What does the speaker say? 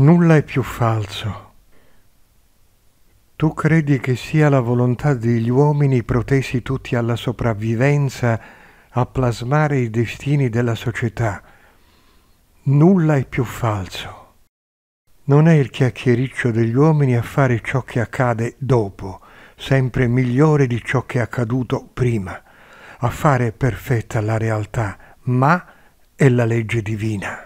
Nulla è più falso. Tu credi che sia la volontà degli uomini protesi tutti alla sopravvivenza a plasmare i destini della società. Nulla è più falso. Non è il chiacchiericcio degli uomini a fare ciò che accade dopo, sempre migliore di ciò che è accaduto prima, a fare perfetta la realtà, ma è la legge divina.